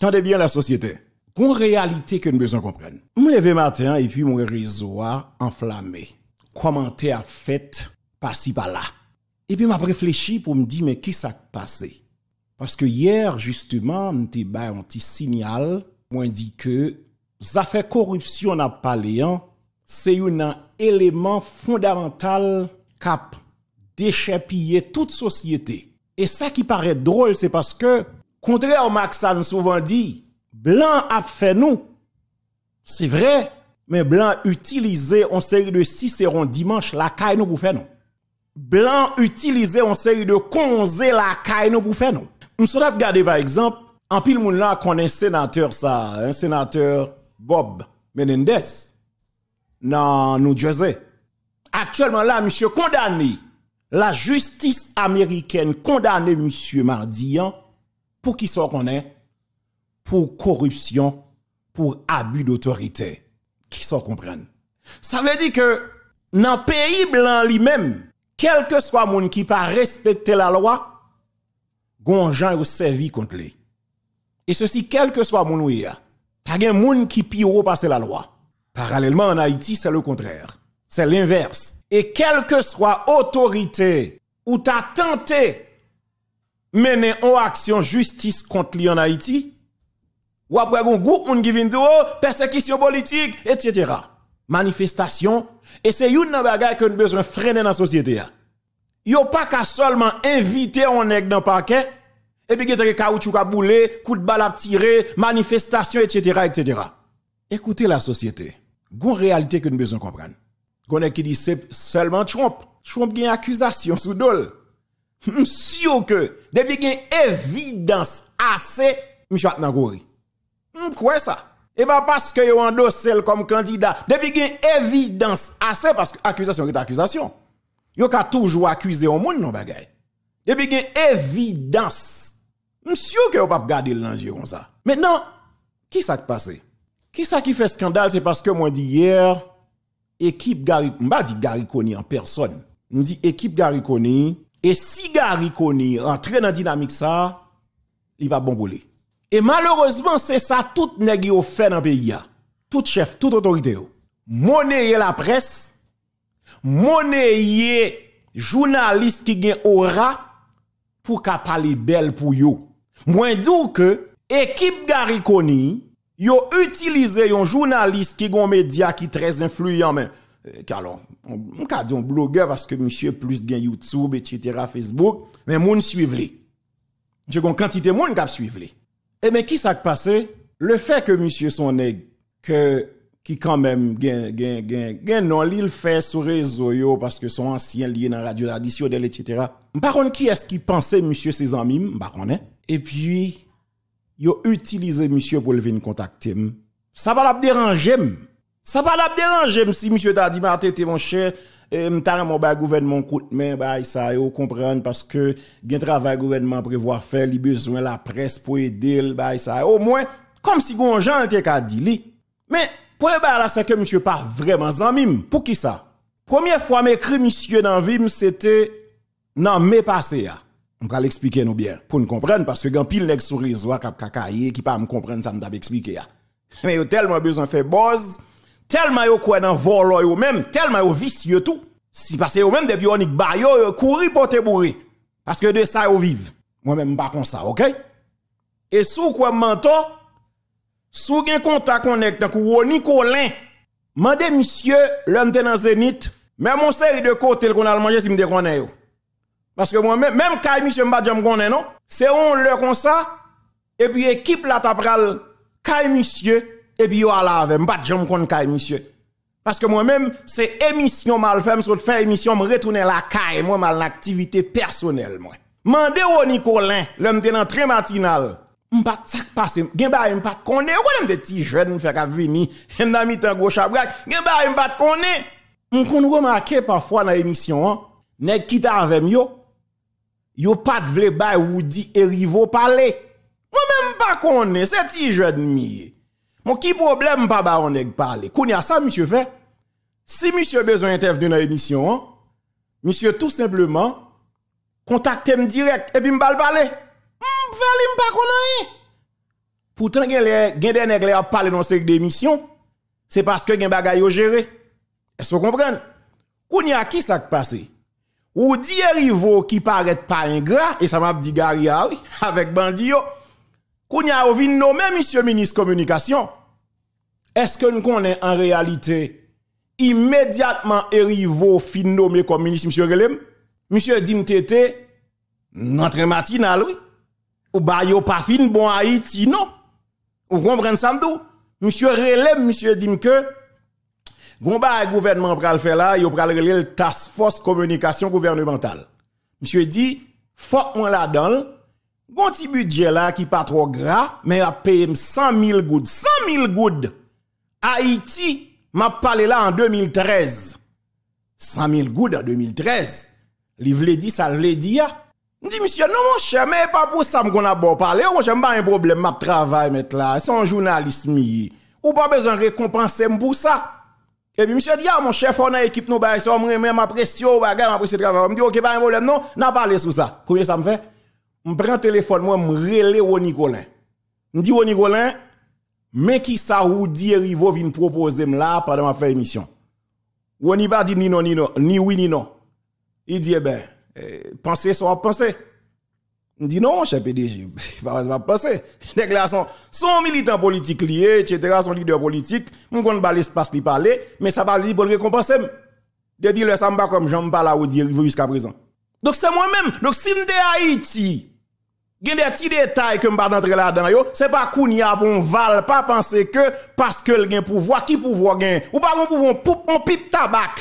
Tendez bien la société. Qu'on réalité que nous besoin comprendre. Je me m'm lever matin et puis mon réseau a enflammé. Commentaire fait par-ci par-là. Et puis m'a réfléchi pour me dire mais qui s'est passé Parce que hier justement, m'était m'm ba un petit signal, moi dit que affaires de corruption n'a pas hein. c'est un élément fondamental cap déchapiller toute société. Et ça qui paraît drôle, c'est parce que Contrairement au Maxan souvent dit, blanc a fait nous. C'est vrai, mais blanc utilisé en série de 6 dimanche la caille nous pour faire nous. Blanc utilisé en série de 11 la caille nous pour faire nous. Nous sommes regarder par exemple, en pile moun là un sénateur ça, un sénateur Bob Menendez dans New Jersey. Actuellement là monsieur condamné. La justice américaine condamné monsieur Mardian hein pour qui se qu'on Pour corruption, pour abus d'autorité. Qui sont comprenne Ça veut dire que dans le pays blanc lui-même, quel que soit le monde qui pas respecter la loi, gens ou servi contre lui. Et ceci, quel que soit mon y a un monde qui pire passer la loi. Parallèlement, en Haïti, c'est le contraire. C'est l'inverse. Et quelle que soit autorité ou t'as tenté mener en action justice contre lui en Haïti, ou après un groupe qui vient oh, persécution politique, etc. Manifestation, et c'est une bagay que nous besoin freiner dans la société. Hein. Yo pas qu'à seulement inviter un nèg dans le parquet, et puis des caoutchouc à bouler coup de balle à tirer, manifestation, etc., etc. Écoutez la société. Gon réalité que nous besoin comprendre. Gon qui dit seulement Trump. Trump a une accusation sous dol. Je que depuis qu'il y a évidence assez, je suis dans ça. Et pas parce que un dossier comme candidat. Depuis qu'il y a évidence assez, parce que accusation est accusation. Vous avez toujours accusé au monde, non, bagay. Depuis qu'il y a évidence, je que vous va pas garder le yeux comme ça. Maintenant, qui ça qui passé? Qui ça qui fait scandale? C'est parce que moi, dit hier, équipe Gary, je ne dis Gary en personne. Je dit équipe Gary et si Gary Connie dans dynamique, ça, il va bon Et malheureusement, c'est ça tout nèg fait dans le pays. Tout chef, toute autorité. Monnaie la presse, monnaie journaliste qui gagne aura pour qu'à parler belle pour yo. Moins doux que équipe Gary Koni, yo utilise un journaliste qui gon média qui très influent mais euh, alors, on, un blogueur parce que monsieur plus gain YouTube, etc., Facebook, mais moun suivent les. J'ai une quantité moun qui suivent les. Et eh bien, qui s'est passé? Le fait que monsieur son que, qui quand même gain, gain, gain, non, il fait sur réseau yo parce que son ancien lié dans la radio traditionnelle, etc. Par qui est-ce qui pensait monsieur ses amis? Par bah, Et puis, a utilisé monsieur pour le venir contacter. Ça va la déranger. Ça va la déranger, si monsieur t'a dit, Martin, mon cher, euh, m'ta mon ba gouvernement coûte mais il bah, ça yo comprendre parce que bien travail gouvernement prévoir faire il besoin la presse pour aider bah, ça au moins comme si bon gens était li mais pour baï là c'est que monsieur pas vraiment mime. pour qui ça première fois m'écrit monsieur dans vim c'était dans mai passé on va l'expliquer nous bien pour nous comprendre parce que grand pile nèg sur réseau cap qui pas me comprendre ça me expliquer mais yo tellement besoin faire boss Telman yo kwen nan voloy yo men, telman yo visye tou. Si pase yo men, depi yonik bayo, yo kouri pote bouri. Pasko de sa yo viv. Mwen men mba konsa, ok? E sou kwen mmento, sou gen kontak konen, tan kwen yonik olen. Mwen de misye, lante nan zenit, men monseri de kote lkon almanje, si mde konen yo. Pasko mwen men, men kaj misye mba jom konen, no? Se yon le konsa, e pi ekip la tapral, kaj misye, et puis yo la avec m'pas jamais kon kay monsieur parce que moi-même c'est émission mal fait me faire émission me retourner la caille moi mal activité personnelle moi mandé au Nicolin l'homme dans train matinal m'pas ça passe gen ba m'pas connait ou des petits jeunes faire qu'a venir m'da mis un gros chabrac gen ba m'pas connait on kon remarquer parfois dans émission hein. nèg qui t'a avec yo yo pas de vle bay ou dit et rivo parler moi même pas connait c'est petit jeune mieux Baba qui problème pas ba on nèg parler. Kounia ça monsieur fait. Si monsieur besoin d'intervenir dans l'émission, hein, monsieur tout simplement contactez moi direct et puis me parler. M'vali pas Pourtant gen les gen des nèg a parler dans cette émission, c'est parce que gen bagages à gérer. Est-ce que vous comprenez Kounia qui ça passé Ou dit rivo qui paraît pas ingrat et ça m'a dit Gary avec bandio. Kounia ou vin nommé monsieur ministre communication. Est-ce que nous connaissons en réalité immédiatement Erivo fin nommé comme ministre monsieur Relem monsieur Dim, Tete, notre matinal oui ou n'y bah, a pas fin bon Haïti non vous comprenez ça monsieur Relem monsieur Dim, que Gomba gouvernement pral faire là, yo pral le task force communication gouvernementale. Monsieur dit, faut moi là-dedans, gon petit budget là qui pas trop gras, mais a payé 100 000 gouttes, 100 000 gouttes Haïti m'a parlé là en 2013. 100 000 gouttes en 2013. Livre ça, l'a dit. Je dis, monsieur, non, mon cher, mais pas pour ça qu'on a beau parler. Moi, j'aime pas un problème, ma travail, mettre là. C'est un journaliste, mi. Ou pas besoin de récompenser pour ça. Et puis, monsieur dit, ah, mon chef, on a équipe, nous, bah, ça, on ma pression, m'a ma ce travail. me dit, ok, pas un problème, non, n'a pas parlé sur ça. Combien ça me fait? Je prends le téléphone, moi, me relais au Nicolin. Je dis, au Nicolin, mais qui ça ou dit Rivo vient proposer là pendant ma faire émission. Ou on n'y pas dit ni non, ni non, ni oui, ni non. Il dit, eh ben, eh, pensez soit penser. Il dit non, chef PDG, pas va penser. Les gars sont, son militants politiques liés, etc., son leader politique, On ne pas l'espace de parler, mais ça va lui pour récompenser. Depuis le samba comme j'en parle à ou jusqu'à présent. Donc c'est moi-même. Donc si à Haïti, il y a des petits détails que je ne pas entrer là-dedans. yo, c'est pas Kounia nous bon val, pas penser que parce que le pouvoir, qui pouvoir gagne Ou pas un pouvoir, on pipe tabac.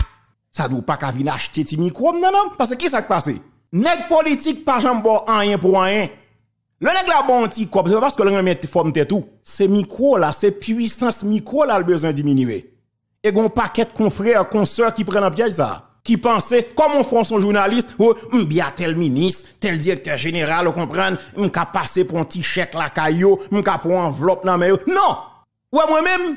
Ça ne doit pas qu'à venir acheter des micro, non, non, parce que qui ça passé? Nèg politique, pas jambon, rien pour rien. Le nèg la bon ti quoi, c'est pas parce que le met forme tout. Ces micro là, c'est puissance micro là, le besoin diminuer. Et gon paquet confrères, consoeurs qui prennent en piège ça qui pensait, on font son journaliste, ou oh, hum, y bien tel ministre, tel directeur général, vous comprenez, m'a hum, passer pour un petit chèque la caillou, m'ka hum, pour une enveloppe dans mais Non! Ouais, moi-même,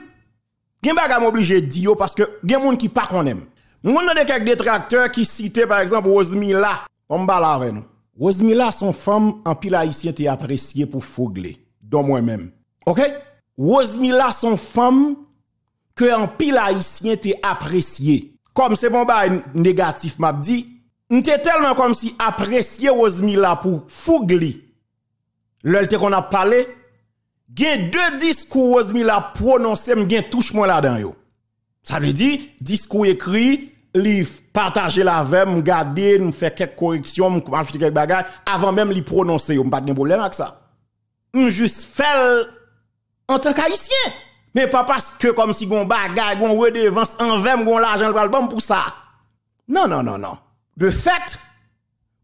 pas suis obligé de dire parce que des monde qui pas qu'on aime. monde des quelques détracteurs qui citaient par exemple Rosemila, on parle avec nous. Rosemila son femme en pile haïtien te appréciée pour Fougler. Dans moi-même. OK? Rosemila son femme que en pile haïtien te appréciée. Comme c'est bon bah, négatif m'a dit, était tellement comme si apprécié Rosemila là pour fougli. l'heure qu'on a parlé, a deux discours Rosemila là prononcé gen touche moi là-dedans Ça veut dire discours écrit, livre partager la veille, garder, nous faire quelques corrections, quelques bagages avant même les prononcer, on pas de problème avec ça. On juste fait en tant qu'haïtien. Mais pas parce que comme si on bagaille, on redevance en vem, on l'argent pour ça. Non, non, non, non. Le fait,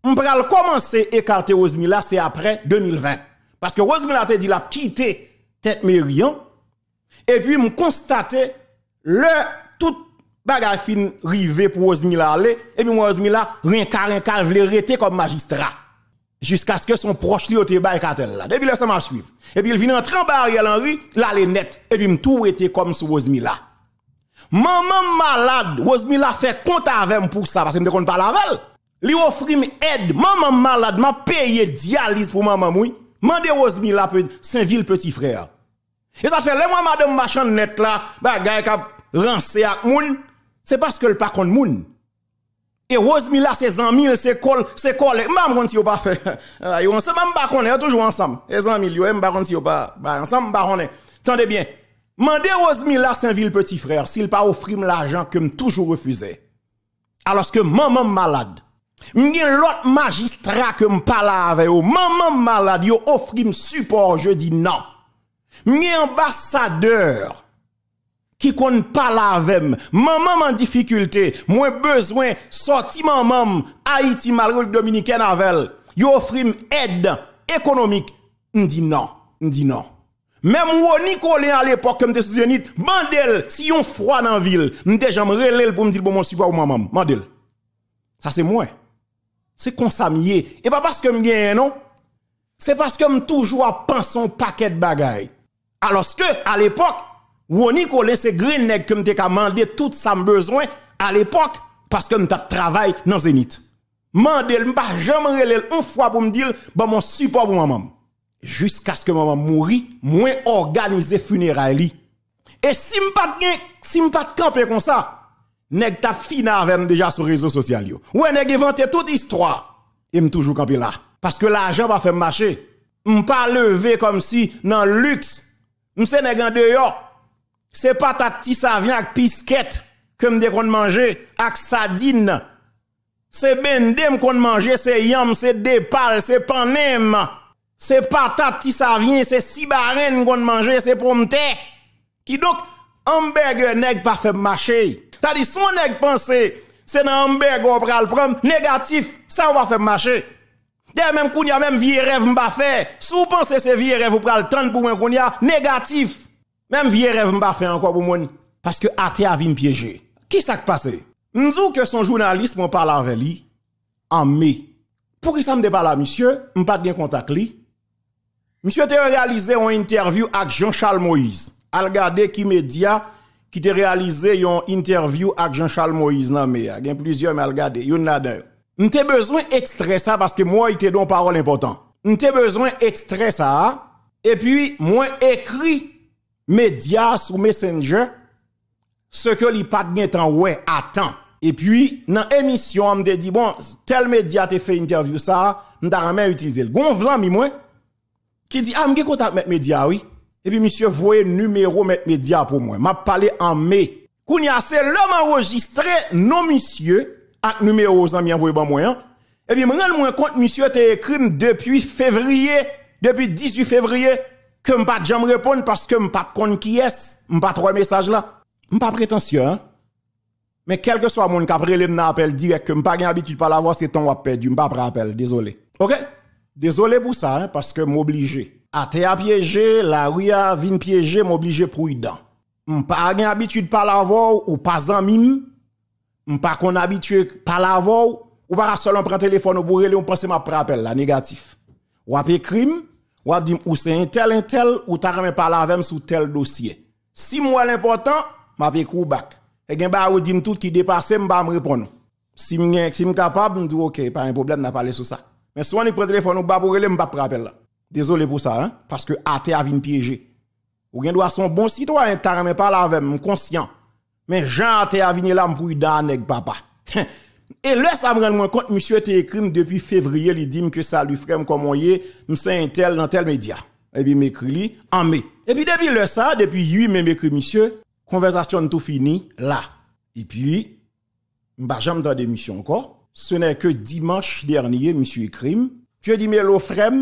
on va commencer à écarter Rosemila, c'est après 2020. Parce que Rosemila a dit la quitté tête mérion. Et puis, on constate le tout bagage fin rivé pour Rosemila aller. Et puis, Rosemila, rien qu'à rien comme magistrat jusqu'à ce que son proche lui bail tel là. Depuis là, ça m'a suivi. Et puis il vient entrer en barrière Henry, là est net. Et puis tout était comme sous Rosemila. Maman malade, Rosemila fait compte avec moi pour ça parce que me connais pas la velle. Lui offre une aide. Maman malade m'a payé dialyse pour maman moui. Mandé Rosemila Saint-Ville petit frère. Et ça fait le moi madame machin net là, bah, qui a rancé avec moun, c'est parce que le pas contre moun. Et Rosemil là, ses amis, ses c'est ses collègues, même quand pas fait, ah, ils se même pas toujours ensemble. Les amis, yo, pas quand bah, pas, ensemble, pas Tendez bien. Mandez Rosemil là, Saint-Ville, petit frère, s'il pas offrir l'argent que me toujours refusé. Alors que maman malade, m'gen l'autre magistrat que me parle avec vous. maman malade, yo offre support, je dis non. M'gen ambassadeur, Ki kon pa lavem. Man mam an difikulte. Mwen bezwen soti man mam. Haiti, Malouk, Dominiken, Avel. Yo ofri m ed ekonomik. Ndi nan. Ndi nan. Men mwen niko le an l'epok ke m de souzenit. Mandel si yon fwa nan vil. M de jan m relel pou m di l pou m wonsi waw man mam. Mandel. Sa se mwen. Se konsamye. E pa paske m genye nan. Se paske m toujwa pan son paket bagay. Aloske al epok. Ronnie Colin, c'est green nèg que m'te commandé tout ça besoin à l'époque parce que je travail dans Zénith. Mandel pas jamais relèl une fois pour me dire bon mon support pour maman. Jusqu'à ce que maman mouri, moins organisé funérailles. Et si m'pa si pas camper comme ça, nèg t'a fini avec déjà sur réseaux sociaux yo. Ouais nèg inventé toute histoire et me toujours camper là parce que l'argent va faire marcher. pas lever comme si dans luxe. M'se nèg en dehors Se patati sa vyen ak pisket, kem de kon manje, ak sadin. Se bende m kon manje, se yam, se depal, se panem. Se patati sa vyen, se sibaren m kon manje, se promte. Ki dok, ambege neg pa feb mache. Ta di, sou aneg pense, se nan ambege ou pral prom, negatif, sa ou va feb mache. De, mèm koun ya mèm vie rev m ba fe. Se ou pense se vie rev ou pral 30 pou mèm koun ya, negatif. Même vieux rêve m'a fait encore pour moi parce que Ate a me piéger. Qui ça qui passé Nous que son journaliste m'a parlé avec lui en mai. Pour qui ça me débat là monsieur, suis pas bien contact lui. Monsieur a réalisé une interview avec Jean-Charles Moïse. Al qui média qui a réalisé une interview avec Jean-Charles Moïse Non mais il y a plusieurs mais regardez, il y en a besoin d'extraire ça parce que moi il donne une parole important. On besoin d'extraire ça et puis moi écrit médias sous Messenger, ce que li pas en wè à attend. Et puis, dans l'émission, on me dit, bon, tel média te fait interview ça, on t'a utiliser. utilisé. Gon vlan mi moi, qui dit, ah, m'ge contact met média, oui. Et puis, monsieur, voyez numéro met média pour moi. M'a parlé en mai. a c'est l'homme enregistré, non, monsieur, avec numéro, ça m'y envoyé bon moyen. Et puis, me rends compte, monsieur, t'es écrit depuis février, depuis 18 février que je pas jamais répondre parce que je pas qui est, je pas trois messages là. Je pas prétentieux hein. Mais quel que soit mon qui pris n'a appel direct que je pas habitude la voir c'est ton appel du pas appel, désolé. OK Désolé pour ça hein, parce que obligé. À te piéger, la rue a vin piéger, m'obligé pour y dedans. pas habitude pas voir ou pas en mime. pas qu'on habitué pas voir ou pas seulement prendre téléphone ou pour on pense m'a appel là négatif. Ou crime ou a ou c'est un tel un tel ou remis parler avec sur tel dossier. Si moi l'important, m'a écrit bac. Et gen bah dit tout qui dépasse m'pa me répondre. Si je si capable, dit OK, pas un problème, n'a parlé sur ça. Mais soit on prend téléphone ou pas pour le m'pa rappel Désolé pour ça hein, parce que AT a vinn piéger. Ou bien doit son bon citoyen t'a même parler conscient. Mais Jean AT a vinn e là pour nèg papa. Et là, ça me rend compte, monsieur était écrit depuis février, il dit que ça lui comme on y est, nous un tel dans tel média. Et puis, m'écrit en mai. Et puis, depuis le ça, depuis 8 mai, m'écrit monsieur, conversation tout fini, là. Et puis, m'a jamais dans démission encore. Ce n'est que dimanche dernier, monsieur écrit, je dis, mais l'eau frère,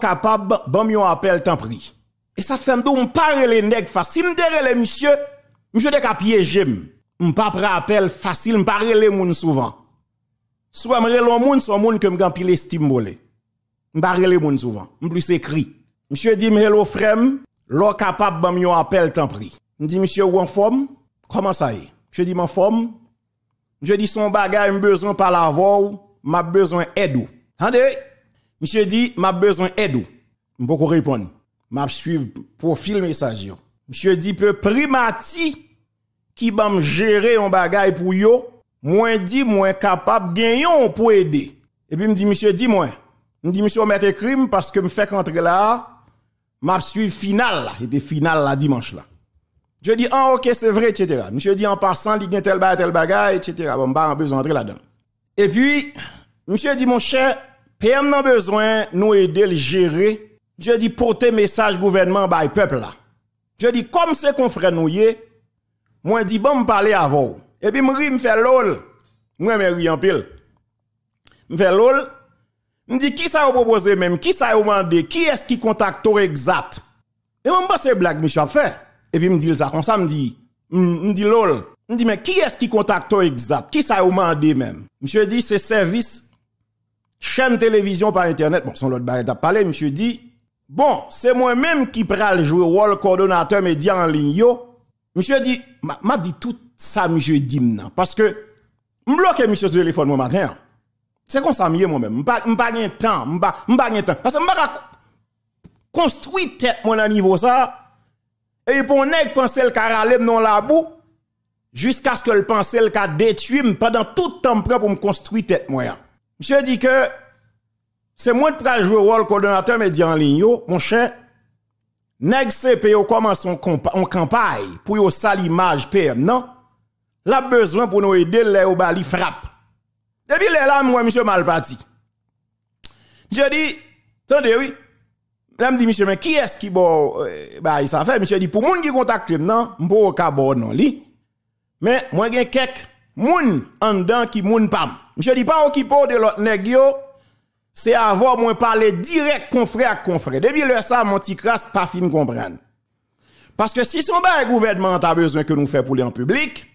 capable, bon, m'y appel, tant pris. Et ça fait un don, on parle les nègres facile, si les monsieur, monsieur de j'aime m'pa appel facile, m'pa les moun souvent. Soit m'rele moun, soit moun que m'gampile estime bolé. M'pa les moun souvent. M'plus écrit. Monsieur dit hello frère, l'on capable bam yo appel tant pris. M'dit monsieur ou en forme? Comment ça y est? Monsieur dit m'en forme. Monsieur dit son bagage besoin par la voix, m'a besoin aide. Attendez. Monsieur dit m'a besoin aide. pas répondre. M'a suivre profil message yo. Monsieur dit peu primati qui me gérer un bagaille pour yo, moins dit moins capable gagnon pour aider. Et puis me dit monsieur dis moi. Me dit monsieur mettez crime parce que me fait rentrer là, m'a suivi finale là, était final la dimanche là. Je dis ah OK c'est vrai etc. Monsieur dit en passant il gagne tel bagage tel bagage etc. Bon pas bah, besoin d'entrer là-dedans. Et puis monsieur dit mon cher PM n'a besoin nous aider le gérer. Je dis porter message gouvernement by bah, peuple là. Je dis comme c'est qu'on ferait nous moi dit bon je parler avant. Et puis me ri me fais lol. Moi me en pile. Me fais lol. Me dis, qui ça vous propose même, qui ça vous demandé, qui est-ce qui contacte exact. Et moi c'est blague monsieur fait. Et puis me dis, ça comme ça me dit me dit lol. Me dis, mais qui est-ce qui contacte exact, qui ça vous demandé même. Monsieur dit c'est service chaîne télévision par internet. Bon, son l'autre barrette a parlé, monsieur dit Bon, c'est moi-même qui pral jouer rôle coordonnateur média en ligne yo Monsieur dit, m'a dit tout ça, monsieur dit, parce que, bloqué monsieur sur le téléphone mon matin. Hein. C'est comme ça, moi-même. Je n'ai pas temps. Je n'ai pas de temps. Parce que je n'ai construit tête mon niveau ça. Et pour ne le caralem dans la boue, jusqu'à ce que le pense le cas détruit pendant tout le temps pour me construire tête moi. Hein. Monsieur dit que c'est moi qui prends le rôle coordonnateur média en ligne, mon cher nèg CP yo commence on campagne pour yo sale image PM non la besoin pour nous aider les au bali frappe depuis les là moi monsieur mal parti je dis attendez oui là me dit monsieur mais qui est-ce qui bon euh, bah il s'en fait monsieur dit pour moun qui contacte non pas ka bon non li mais moi gen quelques moun en dedans qui moun pam monsieur dit pas occupé de l'autre nèg yo c'est avoir moins parlé direct confrère à confrère. Depuis le ça, mon petit crasse pas fin comprendre. Parce que si son bail gouvernement a besoin que nous fassions pour les en public,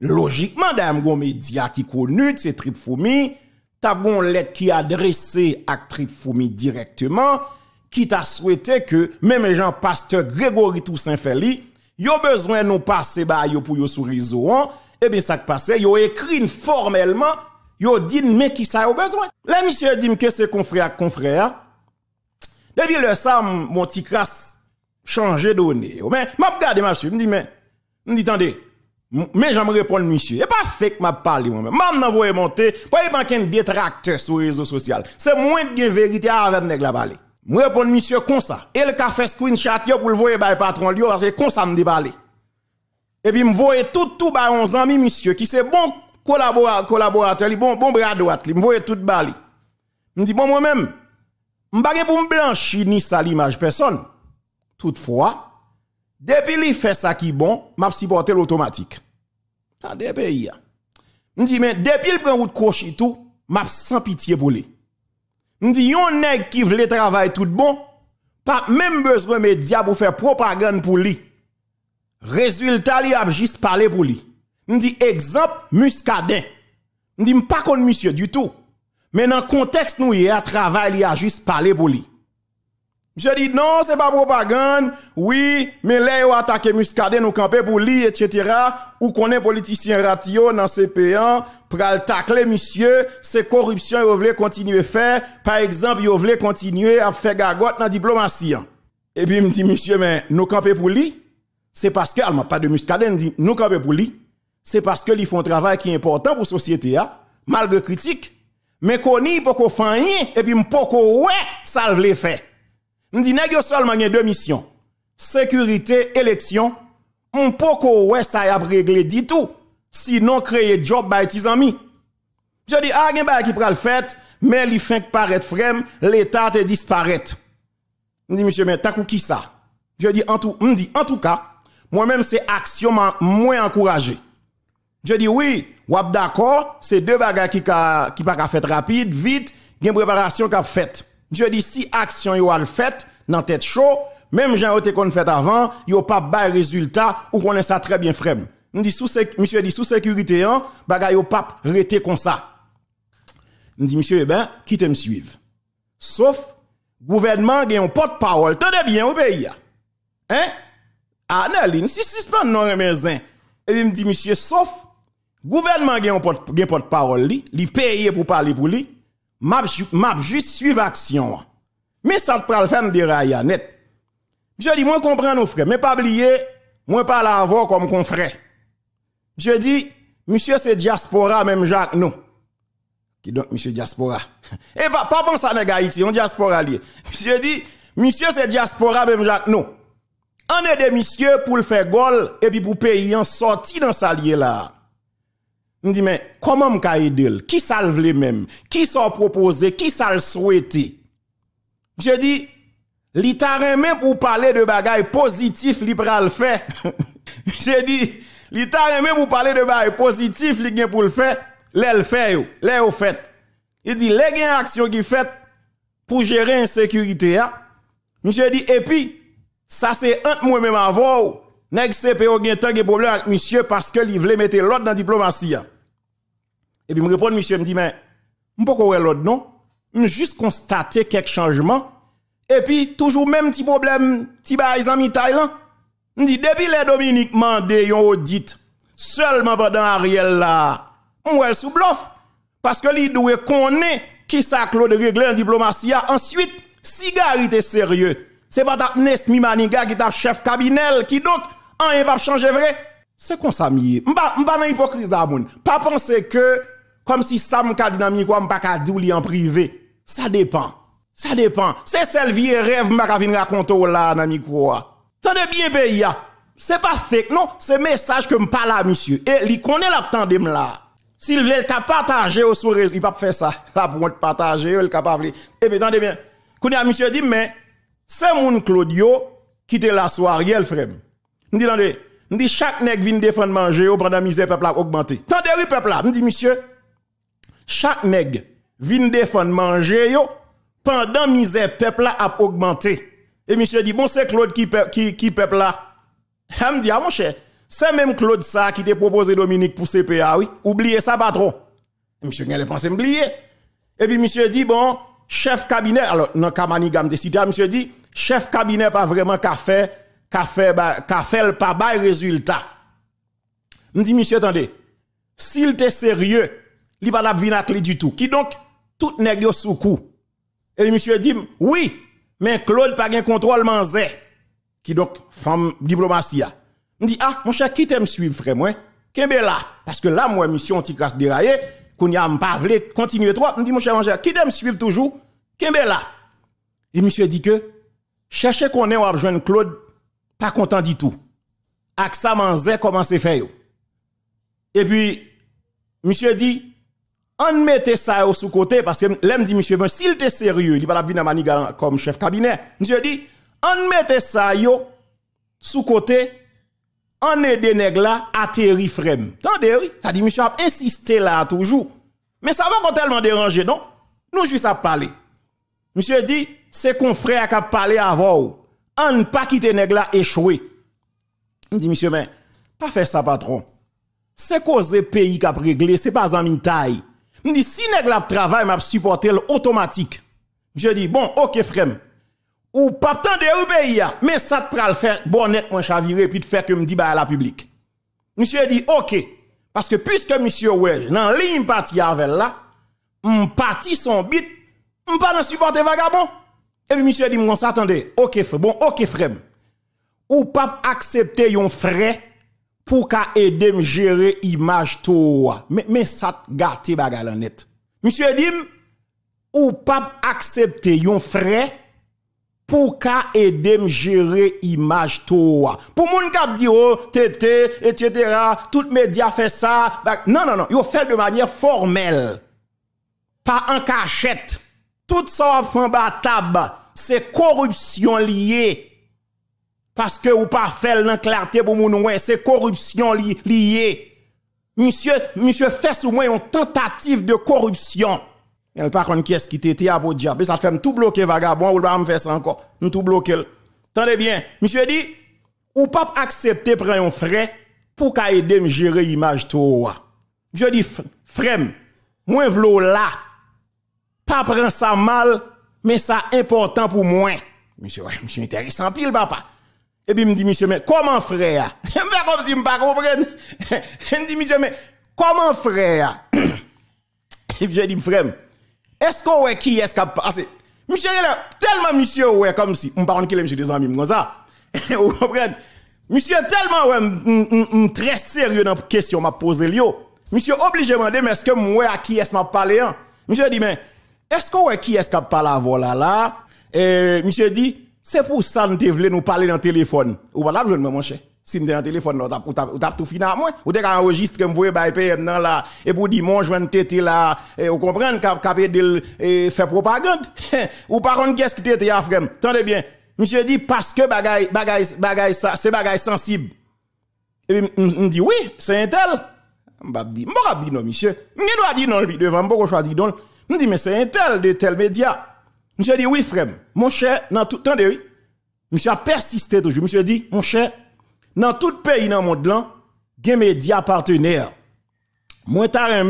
logiquement, d'un gros média qui connu, c'est Trip Foumi, t'as bon lettre qui adressé à Trip Foumi directement, qui t'a souhaité que même Jean Pasteur Grégory Toussaint Feli, ont besoin nous passer pour yo sur réseau, et hein. eh bien ça qui passe, yo écrit formellement yo dit mais qui ça a besoin. Les monsieur dit que c'est confrère confrère. Depuis le sam mon petit crasse changer donné. Mais m'a regardé monsieur, me dit mais me dit attendez. Mais j'aimerais répondre monsieur. Et pas fait que m'a parlé moi-même. M'a envoyé monter pour pas qu'un détracteur sur les réseaux sociaux. C'est moins de vérité avec nèg la parler. Moi répondre monsieur comme ça. Et le café screenshot yo pour le voir par patron parce que comme ça me dit parler. Et puis me voyez tout tout par 11 ami monsieur qui c'est bon Kolaboratè li, bon, bon bradouat li, mwoye tout bali. Mwen di, bon mwen mèm, mw bagè pou m blanchi ni sali maj person. Toutfwa, depi li fè sa ki bon, map sipote l'automatik. Ta depè i ya. Mwen di, men depi li pren wout kouchi tou, map san pitiye pou li. Mwen di, yon nèk ki vle travay tout bon, pa mèm bezwen mè diya pou fè propagande pou li. Rezulta li ap jist pale pou li. dit exemple muscadet. dit pas contre monsieur du tout. Mais dans le contexte nous y a travail il a juste parlé pour lui. Monsieur dit non, c'est pas propagande. Oui, mais là a attaqué muscadet nous camper pour lui etc. ou connaît politicien ratio dans cp pays hein, Pour attaquer monsieur, c'est corruption il voulait continuer à faire. Par exemple, il voulait continuer à faire gagote dans diplomatie. Hein. Et puis il me dit monsieur mais nous camper pour lui, c'est parce que m'a pas de muscadet, dit nous camper pour lui c'est parce que qu'ils font un travail qui est important pour la société, hein, malgré critique. Mais Koni, y peut qu'on et puis ne peut qu'on ouais, ça le faire. On dit, que seulement deux missions. Sécurité, élection. On peut qu'on ouais, ça y a réglé dit tout. Sinon, créer job by tes amis. Je dis, ah, gen ba qui le fait, mais li fin paraître frem, l'État te disparaît. Je dis, monsieur, mais t'as qui ça? Je dis, en tout, en tout cas, moi-même, c'est action, moins encouragé. Je dis oui, wap d'accord, c'est deux bagages qui ka, qui pas fait rapide, vite, une préparation qui fait. Je dis si action yo al fait dans tête chaud, même gens été qu'on fait avant, yo pas bail résultat ou connaît ça très bien frère. Nous dit sous monsieur dit sous sécurité hein, bagage yo pas rete comme ça. Nous dit monsieur eh ben, qui te me suivre. Sauf gouvernement gen un porte-parole, tenez bien au pays. Hein? Ah, Naline, si suspend non remezin. Et il me dit monsieur sauf Gouvernement gen un porte-parole li, li paye pour parler pour lui. M'a juste suivre action. Mais ça pral faire de dérailler net. Je dis moi comprends nos frères, mais pas oublier moi pas la vous comme confrère. Je dis monsieur c'est diaspora même Jacques non. Qui donc monsieur diaspora. Et eh, pas pas penser à nèg Gaïti, on diaspora lié. Je dis monsieur c'est diaspora même Jacques non. On est des messieurs pour le faire gol et puis pour payer en sorti dans sa lié là. Je me mais comment je peux Qui ça le même Qui s'en propose Qui ça le souhaiter? Je dis, l'État même pour parler de bagaille positif, li pral fait. Je dis, l'État même pour parler de bagaille positif, li gen pour le faire. le fait, au fait. Il dit, les gen action qui fait pour gérer l'insécurité. Je hein? dis, et puis, ça c'est un moi-même avant. Nèg CPO gen temps des problème avec monsieur parce que l'ivre voulait mettre l'autre dans la diplomatie. Hein? Et puis, me répond, monsieur, je me dis mais, je ne pas l'autre, non? Je juste constater quelques changements. Et puis, toujours même petit problème, petit bail, en Thaïlande. Je dis, depuis les Dominique mandé yon audit, seulement pendant Ariel là, on est sous bluff. Parce que lui doit connaître qui ça Claude Régler en diplomatie. Ensuite, si Gary était sérieux, c'est pas ta Nesmi Maniga qui t'a chef cabinet, qui donc, en il pas changer vrai. C'est comme ça, ne suis pas dans l'hypocrisie, moun. Pas penser que comme si ça m'a dit dans micro, pas ka en privé. Ça dépend. Ça dépend. C'est celle vie rêve m'a viens de raconter là dans micro. Hein. Tendez bien pays hein. C'est pas fake non, c'est message que je parle à monsieur. Et il connaît la l'attendez là. S'il veut t'a partager au sourire, il pas faire ça. Là pour partager, il capable. Et eh bien tendez bien. Quand monsieur dit mais c'est mon Claudio qui était la soirée, elle frère. Il dit tendez, Il dit chaque nègre vient défendre manger pendant misère peuple a augmenté. Tendez oui peuple là, Je dit monsieur chaque nègre vient défendre manger yo pendant misère peuple a augmenté. Et monsieur dit bon c'est Claude qui qui qui peuple là. me dit ah mon cher, c'est même Claude ça qui t'a proposé Dominique pour CPA oui. Oubliez ça patron. Et monsieur pensé m'oublier Et puis monsieur dit bon chef cabinet alors non Kamanigam de décide monsieur dit chef cabinet pas vraiment café café café le pas bail résultat. Me dit monsieur attendez s'il était sérieux li pas la vin du tout. Qui donc tout nèg sous coup. Et monsieur dit oui, mais Claude pas de contrôle manzé. Qui donc femme diplomatie. Me dit ah mon cher qui t'aime suivre frère moi. Kembe là parce que là moi mission anti casse déraillé qu'on y a parlé continuer trop. Me dit mon cher mon cher qui t'aime suivre toujours. Kembe là. Et monsieur dit que cherchez qu'on est ou joindre Claude pas content du tout. ça manzé comment c'est fait Et puis monsieur dit on mettait ça au sous-côté parce que l'homme dit monsieur, ben, s'il était sérieux, il va pas venir manigan comme chef cabinet. Monsieur dit, on mettait ça sous-côté, on aide les là à terri frem. Tendez oui, ça dit monsieur a insisté là toujours. Mais ça va tellement déranger non Nous juste à parler. Monsieur dit, c'est qu'on frère qui a parlé avant. On ne pas quitter nèg là échoué. Il dit monsieur mais pas faire ça patron. C'est cause pays qui a réglé, c'est pas en taille me dit si nèg la travail m'a supporter automatique. Je dis bon, OK frère. Ou pas tant de pays mais ça te le faire bonnet mon chavirer puis te faire que me dit bah à la public Monsieur dit OK parce que puisque monsieur Well dans ligne parti avec là, on parti son bit, on pas dans supporter vagabond. Et puis monsieur dit, mon s'attendait, ok frère, bon, ok frère, ou pas accepter yon frais pour aider me gérer image toi mais mais ça gâté bagal net monsieur dit ou pas accepter yon frais pour qu'a aider me gérer image toi pour mon k'ap dire oh tété etc tout média fait ça non non non yo fait de manière formelle pas en cachette tout ça en c'est corruption liée parce que ou pas fait dans clarté pour moun c'est corruption liée. monsieur, monsieur fait sous moi une tentative de corruption. Elle par contre qui est-ce qui était à beau diable, ça fait tout bloquer vagabond ou pas me faire ça encore. Nous tout bloquer. Tendez bien, monsieur dit ou pas accepter prendre un frais pour qu'il aider me gérer image toi. Je dis frère, moi v'lo là. Pas prendre ça mal, mais ça important pour moi. Monsieur, ouais, monsieur intéressant pile papa. Et puis, il me dit, monsieur, mais comment frère? Je me comme si je ne comprends pas. me dit, monsieur, mais comment frère? Et puis, je dis, frère, est-ce qu'on est qui est-ce qui a Monsieur, tellement monsieur, ouais, comme si. On parle de monsieur des amis, comme ça. Vous comprenez? Monsieur, tellement, ouais, très sérieux dans la question que je posée. Monsieur, obligé de demander, mais est-ce que moi, à qui est-ce que parle? Hein? Monsieur dit, mais est-ce qu'on est qui est-ce qui parle à voilà là? Et monsieur dit, c'est pour ça que nous voulez nous parler dans le téléphone. Ou pas vous jeune, mon cher. Si nous dans le téléphone, vous avons tout fini à moi. Ou t'es enregistré, vous voyez, PM dans là. Et pour dimanche, je vais là. Vous comprenez, capé de faire propagande. Ou par contre, qu'est-ce qui t'était à frère? Tendez bien. Monsieur dit, parce que bagay, bagay, bagay, ça, c'est bagay sensible. Et puis, on dit, oui, c'est un tel. Je dis, je dire non, monsieur. Je dois dire non, devant, je choisir non. Je dis, mais c'est un tel de tel média. Monsieur dit, oui, frère, mon cher, dans tout temps, oui. Monsieur a persisté toujours. Monsieur dit, mon cher, dans tout pays dans le monde, il y a des médias partenaires. Moi, t'as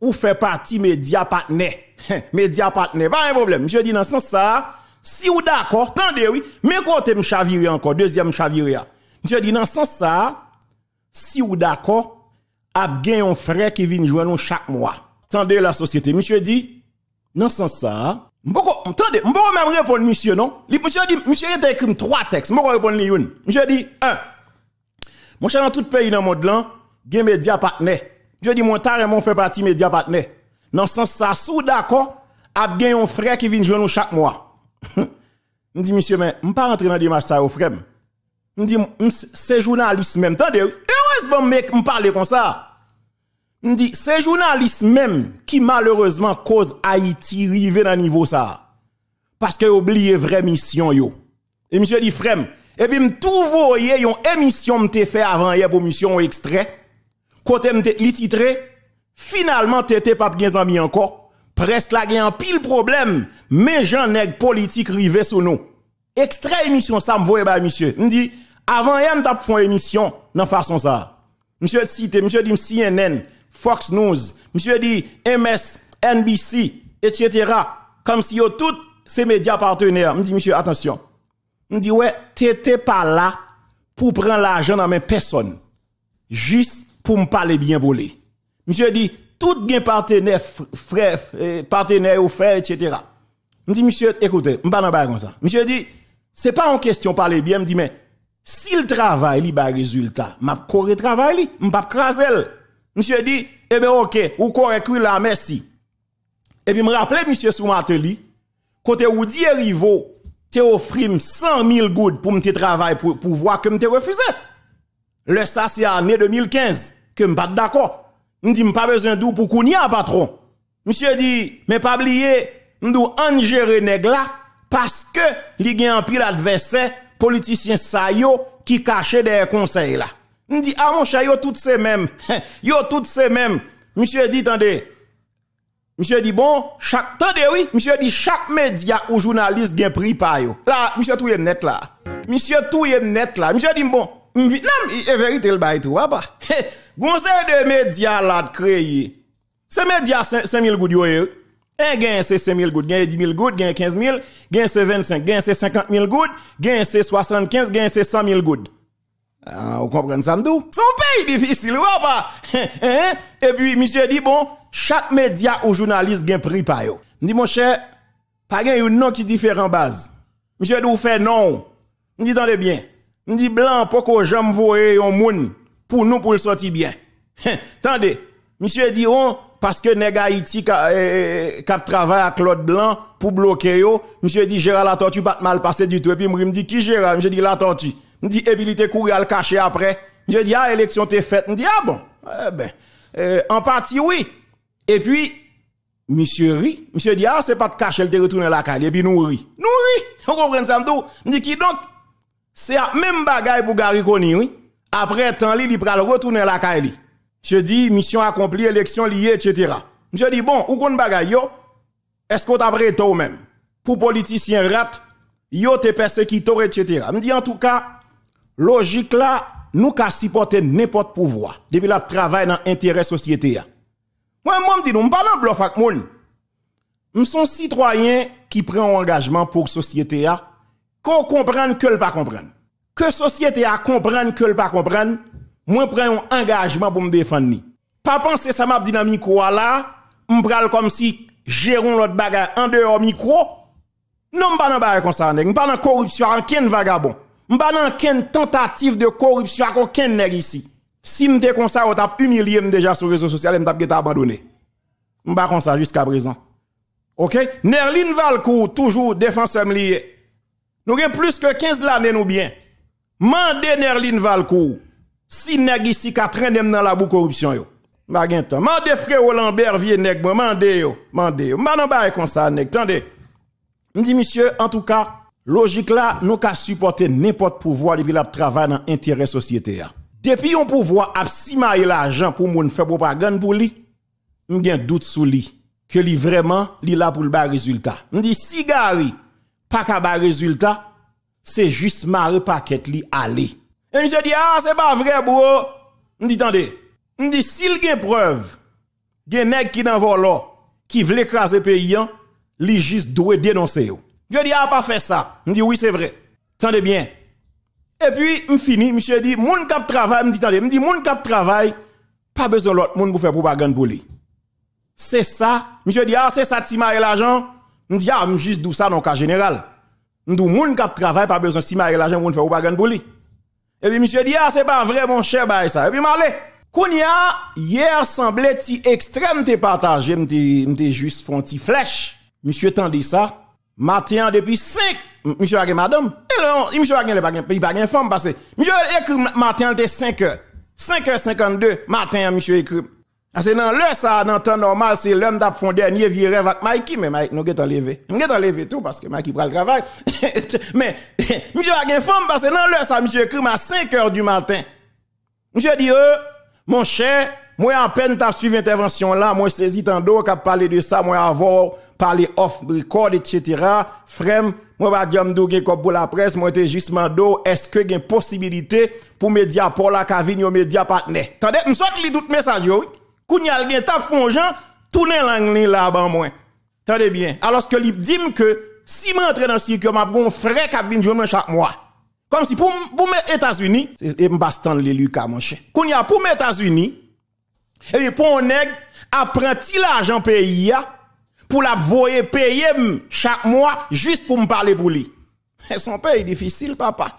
ou fait partie médias partenaires. médias partenaires, pas un problème. Monsieur dit, dans ce sens, ça, si vous d'accord, de oui, mais côté me encore, deuxième chavirer. Ah. Monsieur dit, dans ce sens, ça, si vous d'accord, a un frère qui vient jouer nous chaque mois. Tendez la société. Monsieur dit, dans ce sens, ça, je ne même répondre, monsieur, non? monsieur dit, monsieur, il a écrit trois textes. Je ne répondre une. Monsieur dit, un. Mon cher, dans tout pays dans le monde, là, il y a Je dis, mon taré, mon fait partie médias partenaires. Dans le sens, ça, sous d'accord, il y un frère qui vient jouer nous chaque mois. Je dis, monsieur, mais je ne pas rentrer dans des matchs, ça, au frère. Je dis, c'est journaliste même. Attendez, heureusement, mec, me parler comme ça dit, ces journaliste même qui malheureusement cause Haïti river dans niveau ça. Parce que oublié vraie mission yo. Et monsieur dit frère, et eh puis tout voyé yon émission m'te fait avant hier pour mission extrait. Côté m'te titre, titré, finalement t'étais pas bien ami encore. Presse la gen pile problème, mais j'en nèg politique river sur nous. Extrait émission ça m'a ba monsieur. dit avant hier m'tap font émission dans façon ça. Monsieur cité, monsieur dit CNN Fox News, monsieur dit MS, NBC, etc. Comme si yo tout ces médias partenaires. Me dit monsieur attention. Me dit ouais, t'étais pas là pour prendre l'argent dans mes personnes. Juste pour me parler bien volé. Monsieur dit tout gain partenaire frère eh, partenaire ou frère etc. Me dit monsieur écoutez, parle pas comme ça. Monsieur dit c'est pas en question parler bien, me dit mais si le travail, il a résultat, ma le travail, je ne pas craser. Monsieur dit, eh bien, ok, ou correct, oui, là, merci. Et puis, me rappelle, monsieur Soumateli, côté ou dit Rivo, te offri 100 000 goud pour me travail pour, pour voir que me refusé. Le ça, c'est année 2015, que me pas d'accord. Me dit, pas besoin d'où pour kounia, patron. Monsieur dit, mais pas oublier, me dit, parce que, li gen en pile adversaire, politicien sa qui cachait des conseils là me dit ah mon chat yo toutes ces mêmes yo toutes ces mêmes monsieur dit attendez Monsieur dit bon, chaque temps oui, monsieur dit chaque média ou journaliste gagne prix par yo. Là, monsieur tout est net là. Monsieur tout est net là. Monsieur dit bon, Vietnam est vérité le bail tout, papa. Ah, bah. Gonseil de médias là de créer, Ces médias 5 000 gouttes yo. Un gain c'est 000 gouttes, gain 10 000 gouttes, gain 15 000, gain c'est 25, gain c'est 50 000 gouttes, gain c'est 75, gain c'est 100 000 gouttes vous euh, comprenez ça, m'dou? Son pays difficile, ou pas? Hein? Et puis, monsieur dit, bon, chaque média ou journaliste gagne prix par yo. dis, mon cher, pas gagne un nom qui en base. Monsieur dit, vous fait non. M'dit, le bien. dit blanc, pourquoi j'aime voyer un moun pour nous, pour le sortir bien. Attendez. monsieur dit, on, oh, parce que nèg Haïti eh, eh, kap travail à Claude Blanc pour bloquer yo, monsieur dit, Gérard la tortue pas mal passé du tout. Et puis, me dit, qui Gérard Monsieur dit, la tortue. Eh, Je dit, et puis il à le cacher après. Je dis, ah, L'élection t'es faite. Je dit, ah bon, eh ben, eh, en partie oui. Et puis, monsieur rit. Monsieur dit, ah, c'est pas de cacher, elle t'est retournée à la calle. Et puis nous rit. Nous rit. On comprenez ça, on dit, qui donc? C'est la même bagaille pour Gary Koni, oui. Après tant il pral retourner à la calle... Je dis... mission accomplie, élection liée, etc. Je dit, bon, où qu'on bagaille yo? Est-ce qu'on t'a prêté toi-même? Pour politicien rat, yo te persécuteur, etc. Je dit, en tout cas, Logique là, nous qu'à supporter n'importe pouvoir. Depuis la travail dans intérêt société Moi, moi, je dis, nous, pas dans bluff avec Nous sommes citoyens qui prennent engagement pour la société qu'on comprenne que le pas comprendre. Que société a comprenne que le pas comprenne, moi prends un engagement pour me défendre. Pas penser ça m'a dit dans micro là, prends comme si gérons l'autre bagarre en dehors micro. Non, pas dans bagarre comme ça, pas dans corruption, en vagabond. M'ba nan tentative de corruption à aucun nègre ici. Si dis comme ça, on t'a humilié déjà sur les réseaux sociaux, m't'a geta abandonné. M'ba comme ça jusqu'à présent. OK? Nerlin Valcour toujours défenseur lié. Nous avons plus que 15 l'année nous bien. Mande Nerline Valcour Si nègre ici a traîner dans la boue corruption yo. M'a gen temps. Mandé frère Lambert vieux nèg, mandez yo, mandez yo. M'ba nan comme ça nèg. Tendez. M'di monsieur en tout cas Logique là, nous qu'à supporter n'importe pouvoir depuis la travail dans intérêt société Depuis on pouvoir absimer l'argent pour moun faire propagande pour lui, nous un doute sur lui que lui vraiment li là pour le bas résultat. On dit si n'a pas qu'à bas résultat, c'est juste marre paquet li aller. Et je dis ah c'est pas vrai bro. On dit attendez. On dit s'il gen preuve, gen nèg qui dans volo qui veut écraser pays, hein, li juste doit dénoncer yo. Je dis, ah, pas fait ça. Je dis, oui, c'est vrai. Tendez bien. Et puis, je finis, monsieur dit, moun cap travail, je dis, tendez, je dis, moun kap travail, pas besoin de l'autre monde pour faire propagande pour lui. C'est ça. Monsieur dit, ah, c'est ça, Timaré l'argent. Je dis, ah, juste d'où ça, dans le cas général. Je dis, moun kap travail, pas besoin de Timaré l'argent pour faire propagande pour lui. Et puis, monsieur dit, ah, c'est pas vrai, mon cher, bah, ça. Et puis, m'allez. Kounia, hier semblait si extrême te partagé, dis, juste font petite flèche. Monsieur tendez ça matin depuis 5, monsieur a madame. Et là, monsieur a il pas femme parce que monsieur écrit matin de 5 h 5h52 matin monsieur écrit. c'est dans l'heure ça dans temps normal, c'est l'homme d'ap fond dernier vieux rêve avec Mikey mais Mike nous est levé. Nous est enlevé tout parce que Mikey prend le travail. mais monsieur a femme parce que dans l'heure ça monsieur écrit à 5h du matin. Monsieur dit euh, mon cher, moi en peine t'as suivi intervention là, moi saisi tant d'eau qu'a parlé de ça, moi avoir parler off record, etc. Frem, moi, pas dire pour la presse, moi, j'étais juste mando, est-ce que y une possibilité pour média pour la cavine, ou média partenaire? Tendez, m'sot li tout message, yo. a gen tap fon jan, tout li là, ban moi. Tendez bien. Alors ce que li dit que, si m'entre dans le circuit, m'a gon frais qui vient chaque mois. Comme si pour pour les États-Unis, c'est m'bastan les Lucas mon Quand Qu'on y a pour mes États-Unis, et puis pour un nèg apprenti l'argent pays pour la voyer payer chaque mois juste pour me parler pour lui. Son pays difficile, papa.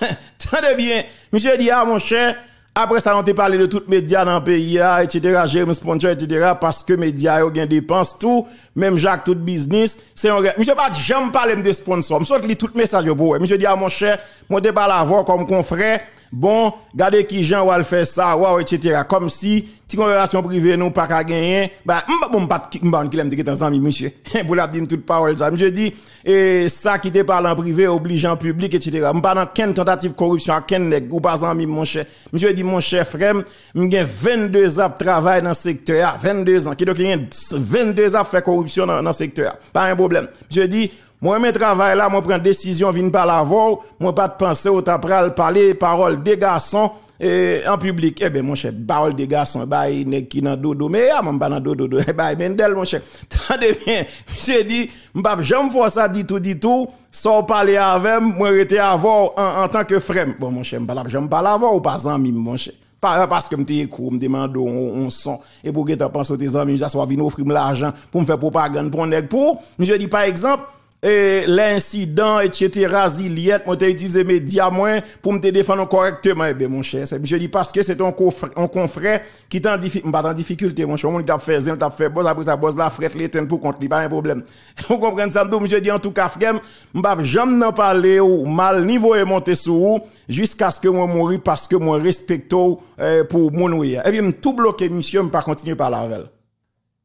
de bien. Monsieur dit, ah, mon cher, après ça, on te parlé de les médias dans le pays, ah, etc., j'ai un sponsor, etc., parce que médias ont des dépenses, tout même Jacques tout business, c'est un regret. Monsieur pas jamais parler de sponsor. Monsieur lis tout message pour hein. Monsieur dit à ah, mon cher, mon pas la voir comme confrère. Bon, regardez qui Jean va faire ça, ouais, etc. Comme si, si conversation privée, nous pas qu'à gagner, bah, bon, pas de m'ba, qui l'aime de ami, monsieur. Vous la tout toute parole, ça. Monsieur dit, et ça qui te parle en privé, obligeant en public, etc. parle pas quelle tentative corruption, à ne nèg, ou pas ami, mon cher. Monsieur dit, mon cher frère, j'ai 22 ans de travail dans le secteur, 22 ah, ans, qui donc 22 ans fait corruption dans le secteur. Pas un problème. Je dis, moi, mes travail là, moi, prends décision, viens pas la voir, moi, pas de penser au tapral, parler, parole des garçons, et en public. Eh bien, mon cher, parole des garçons, bah, il qui dans dodo, mais ah, mon pas dans dodo, eh, bah, Mendel, mon cher. Tendez bien, je dis, m'bap, j'aime faire ça, dit tout, dit tout, sans parler avec moi, rester à en, en tant que frère. Bon, mon cher, m'bap, j'aime pas la voir ou pas en mime, mon cher. Par apaske mte ekou, mde mandou, on son. E pou ge ta pan sote zan, mi mja swa vi nou fri mla ajan pou mfe pou pa gan pou on ek pou. Mi je di par ekzamp. et l'incident, etc., ziliette, on utilisé mes mes diamants pour me défendre correctement. Eh bien, mon cher, je dis parce que c'est un confrère qui est en difficulté, mon cher. On t'a fait zin, t'a fait boss, après ça, boss la frette, l'éteint pour contre, pas un problème. Vous comprenez ça, je dis en tout cas, frère, m'bap jamais n'en parler ou mal niveau est monté sur vous jusqu'à ce que moi mourir parce que moi respecte euh, pour mon ouïe. Eh bien, tout bloqué, monsieur, pas continuer par la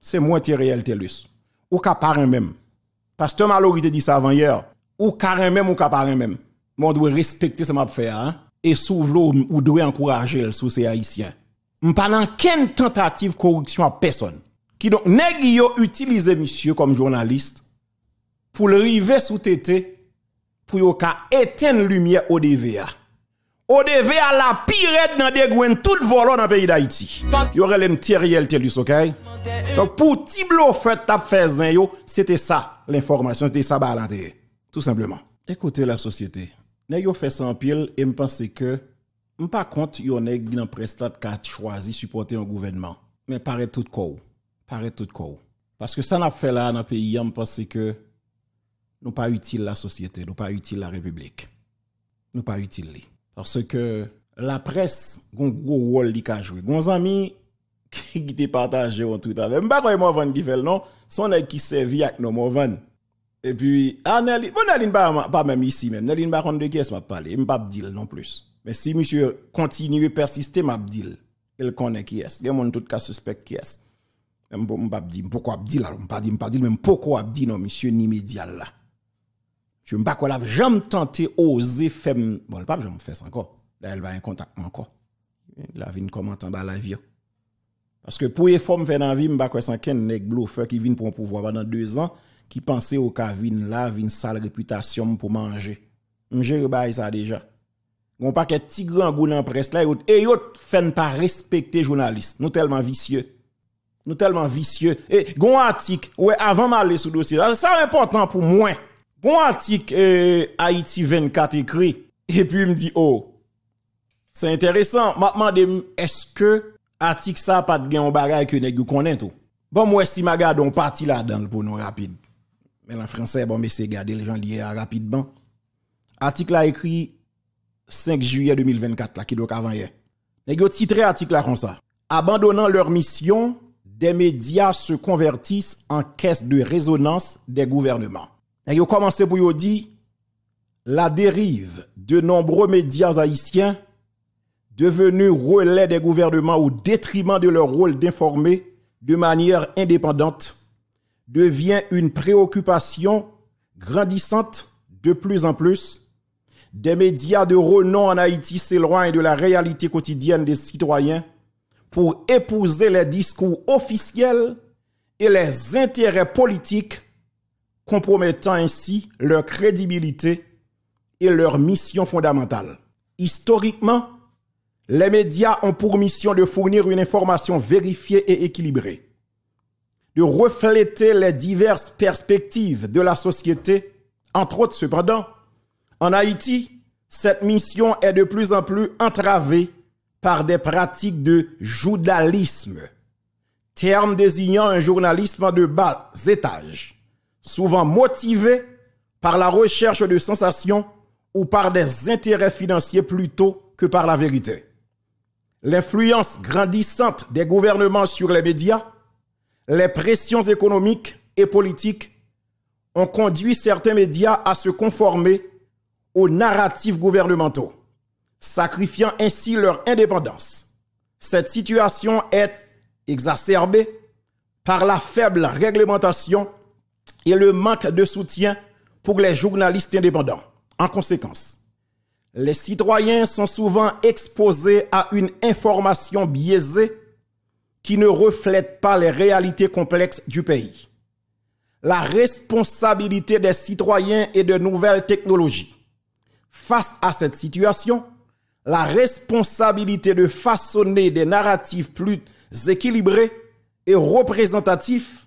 C'est moi qui réalité, Télus. Ou qu'à un même. Pasteur que te dit ça avant hier. Ou carrément même ou carrément même. on doit respecter ce que je fais. Hein. Et souvent, ou doit encourager le souci haïtien. Je pas qu'une tentative de corruption à personne. Qui donc, nèg utilisé, monsieur comme journaliste pour le river sous tété pour éteindre la éteindre lumière au DVA. O de ve a la piret nan de gwen tout volon nan peyi da iti. Yo relen tiye riyel tiye lus, ok? Donk pou ti blo fèd tap fèz nan yo, se te sa l'informasyon, se te sa balanteye. Tout sembleman. Ekote la sosyete, nan yo fè san pil, e m'pense ke, m'pa kont yo nek binan prestat kat chwazi supporte yon gouvenman. Men pare tout kou. Pare tout kou. Paske sa nap fè la nan peyi, m'pense ke, nou pa utile la sosyete, nou pa utile la republik. Nou pa utile li. Parce que la presse a un gros rôle qui a joué. Gon amis qui te partagé en tout avec. M'pa quoi Morvan qui fait non, son aide qui servit avec nos Morvan. Et puis ah Neline, bon Neline pas pas même ici même. Neline pas contre de qui est-ce m'a parlé, pas dit non plus. Mais si monsieur continue persister m'a dit il connaît qui est. Il y a monde tout cas suspect qui est. pas dit pourquoi dit là, pas dit m'pa dit même pourquoi dit non monsieur ni là. Je ne sais pas quoi, jamais tenté, oser faire. Bon, le pape, je me fais encore. Là, elle va un contact encore. La vie comment en la vie. Hein. Parce que pour les formes faire dans la vie, je ne sais pas sans qu'un nègre bluffeur qui vient pour un pouvoir pendant deux ans, qui pensait au cas une là, sale réputation pour manger. Je bail ça déjà. On pas que petit grand goût dans presse là, et y'a fait pas respecter journalistes Nous tellement vicieux. Nous tellement vicieux. Et gon article, ouais, avant m'aller sous dossier. Ça c'est important pour moi. Quand article euh, Haïti 24 écrit, et puis il me dit, oh, c'est intéressant. Maintenant, est-ce que article ça pas de gain que vous connaissez? Bon, moi, si ma on parti là-dedans pour nous rapide. Mais en français, bon, mais c'est garder les gens liés rapidement. Article là écrit 5 juillet 2024, là, qui donc avant hier. Nèg titré là comme ça. Abandonnant leur mission, des médias se convertissent en caisse de résonance des gouvernements. Et commencé pour dire la dérive de nombreux médias haïtiens devenus relais des gouvernements au détriment de leur rôle d'informer de manière indépendante devient une préoccupation grandissante de plus en plus. Des médias de renom en Haïti s'éloignent de la réalité quotidienne des citoyens pour épouser les discours officiels et les intérêts politiques compromettant ainsi leur crédibilité et leur mission fondamentale. Historiquement, les médias ont pour mission de fournir une information vérifiée et équilibrée, de refléter les diverses perspectives de la société. Entre autres, cependant, en Haïti, cette mission est de plus en plus entravée par des pratiques de journalisme, terme désignant un journalisme de bas étage souvent motivés par la recherche de sensations ou par des intérêts financiers plutôt que par la vérité. L'influence grandissante des gouvernements sur les médias, les pressions économiques et politiques ont conduit certains médias à se conformer aux narratifs gouvernementaux, sacrifiant ainsi leur indépendance. Cette situation est exacerbée par la faible réglementation et le manque de soutien pour les journalistes indépendants. En conséquence, les citoyens sont souvent exposés à une information biaisée qui ne reflète pas les réalités complexes du pays. La responsabilité des citoyens et de nouvelles technologies. Face à cette situation, la responsabilité de façonner des narratifs plus équilibrés et représentatifs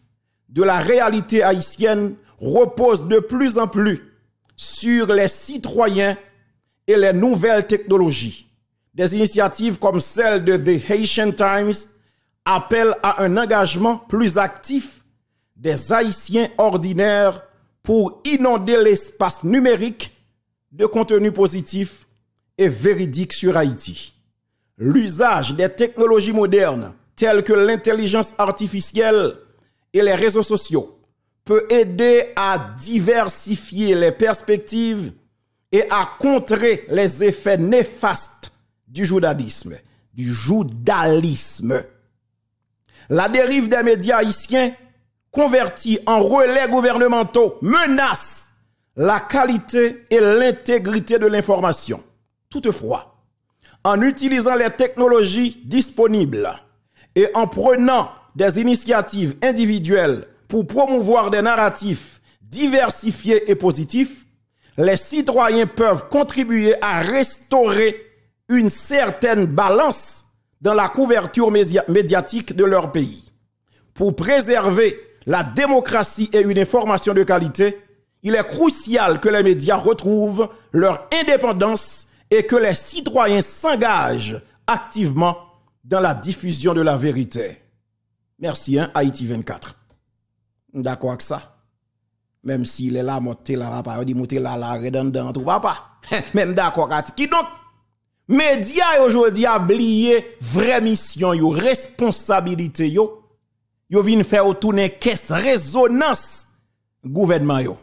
de la réalité haïtienne repose de plus en plus sur les citoyens et les nouvelles technologies. Des initiatives comme celle de The Haitian Times appellent à un engagement plus actif des Haïtiens ordinaires pour inonder l'espace numérique de contenu positif et véridique sur Haïti. L'usage des technologies modernes telles que l'intelligence artificielle et les réseaux sociaux peut aider à diversifier les perspectives et à contrer les effets néfastes du judaïsme. Du La dérive des médias haïtiens, convertis en relais gouvernementaux, menace la qualité et l'intégrité de l'information. Toutefois, en utilisant les technologies disponibles et en prenant des initiatives individuelles pour promouvoir des narratifs diversifiés et positifs, les citoyens peuvent contribuer à restaurer une certaine balance dans la couverture médiatique de leur pays. Pour préserver la démocratie et une information de qualité, il est crucial que les médias retrouvent leur indépendance et que les citoyens s'engagent activement dans la diffusion de la vérité. Merci, hein, Haïti 24. D'accord avec ça. Même s'il est là, la là, papa, dit là, là, redondant, tout papa. Même d'accord avec Qui donc? Média aujourd'hui a oublié vraie mission, yo, responsabilité, yo. Yo vient faire tourner caisse, résonance, gouvernement, yo.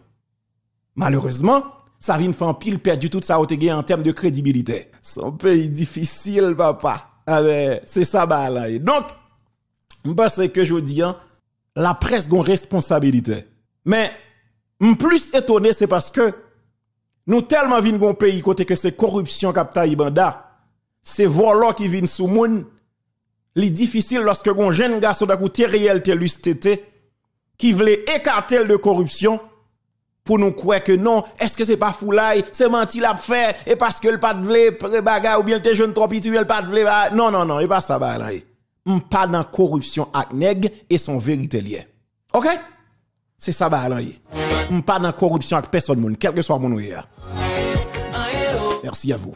Malheureusement, ça vient faire pile perdu tout ça au en termes de crédibilité. Son un pays difficile, papa. Ah c'est ça, bah, là. Donc, pense que je dis, hein, la presse a une responsabilité. Mais, plus étonné, c'est parce que nous tellement vivons un pays côté que c'est corruption qui banda, c'est voilà qui vient sous monde. C'est difficile lorsque un jeune garçon d'un côté réel qui veut écarter de corruption pour nous croire que non, est-ce que c'est pas foulaille, c'est menti l'a fait et parce que le pas de vle ou bien le jeune trop il pas de vle. Bah, non non non, il pas ça bah, là. Eh. M pa nan korupsyon ak neg e son veritelye. Ok? Se sa ba alanyi. M pa nan korupsyon ak peson moun. Kelke so a moun ouye. Merci a vou.